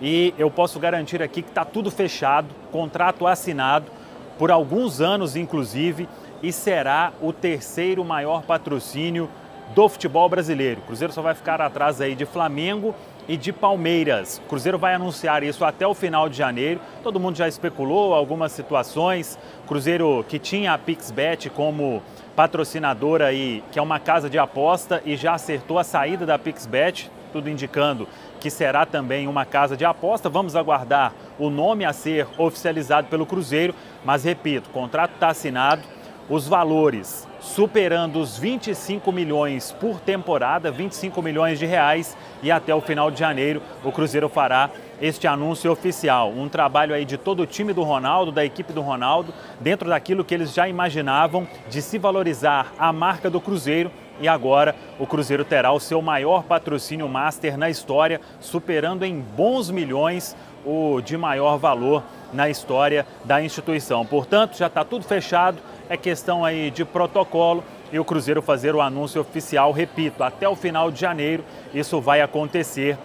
e eu posso garantir aqui que está tudo fechado, contrato assinado por alguns anos, inclusive, e será o terceiro maior patrocínio do futebol brasileiro. O Cruzeiro só vai ficar atrás aí de Flamengo e de Palmeiras. O Cruzeiro vai anunciar isso até o final de janeiro. Todo mundo já especulou algumas situações. O Cruzeiro que tinha a Pixbet como patrocinadora aí, que é uma casa de aposta e já acertou a saída da Pixbet, tudo indicando que será também uma casa de aposta. Vamos aguardar o nome a ser oficializado pelo Cruzeiro, mas repito, o contrato está assinado os valores superando os 25 milhões por temporada, 25 milhões de reais, e até o final de janeiro o Cruzeiro fará este anúncio oficial. Um trabalho aí de todo o time do Ronaldo, da equipe do Ronaldo, dentro daquilo que eles já imaginavam de se valorizar a marca do Cruzeiro e agora o Cruzeiro terá o seu maior patrocínio master na história, superando em bons milhões o de maior valor na história da instituição. Portanto, já está tudo fechado, é questão aí de protocolo e o Cruzeiro fazer o anúncio oficial, repito, até o final de janeiro isso vai acontecer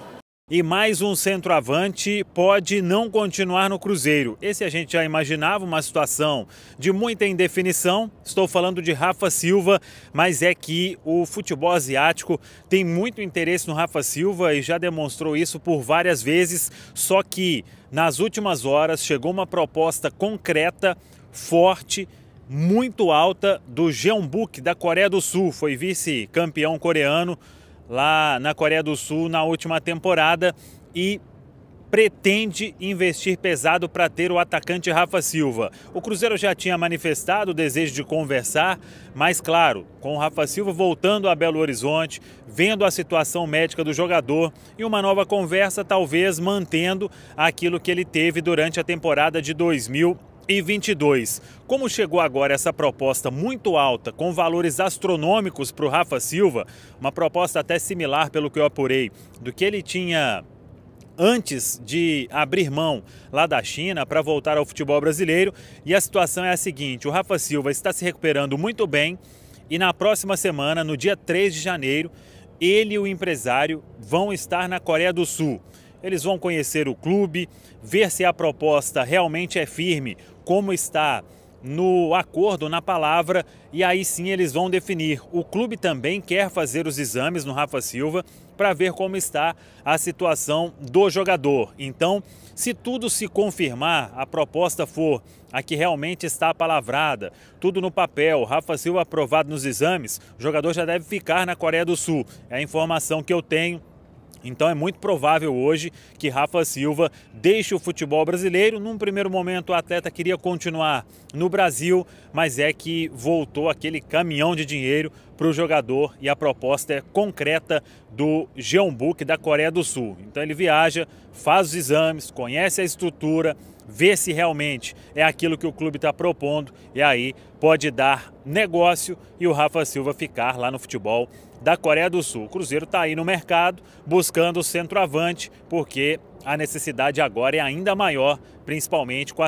e mais um centroavante pode não continuar no Cruzeiro. Esse a gente já imaginava uma situação de muita indefinição. Estou falando de Rafa Silva, mas é que o futebol asiático tem muito interesse no Rafa Silva e já demonstrou isso por várias vezes. Só que nas últimas horas chegou uma proposta concreta, forte, muito alta do Jeonbuk da Coreia do Sul. Foi vice-campeão coreano lá na Coreia do Sul na última temporada e pretende investir pesado para ter o atacante Rafa Silva. O Cruzeiro já tinha manifestado o desejo de conversar, mas claro, com o Rafa Silva voltando a Belo Horizonte, vendo a situação médica do jogador e uma nova conversa, talvez mantendo aquilo que ele teve durante a temporada de 2000 e 22. Como chegou agora essa proposta muito alta, com valores astronômicos para o Rafa Silva, uma proposta até similar, pelo que eu apurei, do que ele tinha antes de abrir mão lá da China para voltar ao futebol brasileiro. E a situação é a seguinte: o Rafa Silva está se recuperando muito bem e na próxima semana, no dia 3 de janeiro, ele e o empresário vão estar na Coreia do Sul. Eles vão conhecer o clube, ver se a proposta realmente é firme como está no acordo, na palavra, e aí sim eles vão definir. O clube também quer fazer os exames no Rafa Silva para ver como está a situação do jogador. Então, se tudo se confirmar, a proposta for a que realmente está palavrada, tudo no papel, Rafa Silva aprovado nos exames, o jogador já deve ficar na Coreia do Sul. É a informação que eu tenho então é muito provável hoje que Rafa Silva deixe o futebol brasileiro. Num primeiro momento, o atleta queria continuar no Brasil, mas é que voltou aquele caminhão de dinheiro para o jogador e a proposta é concreta do Jeonbuk da Coreia do Sul. Então ele viaja, faz os exames, conhece a estrutura, ver se realmente é aquilo que o clube está propondo e aí pode dar negócio e o Rafa Silva ficar lá no futebol da Coreia do Sul. O Cruzeiro está aí no mercado buscando o centroavante porque a necessidade agora é ainda maior, principalmente com a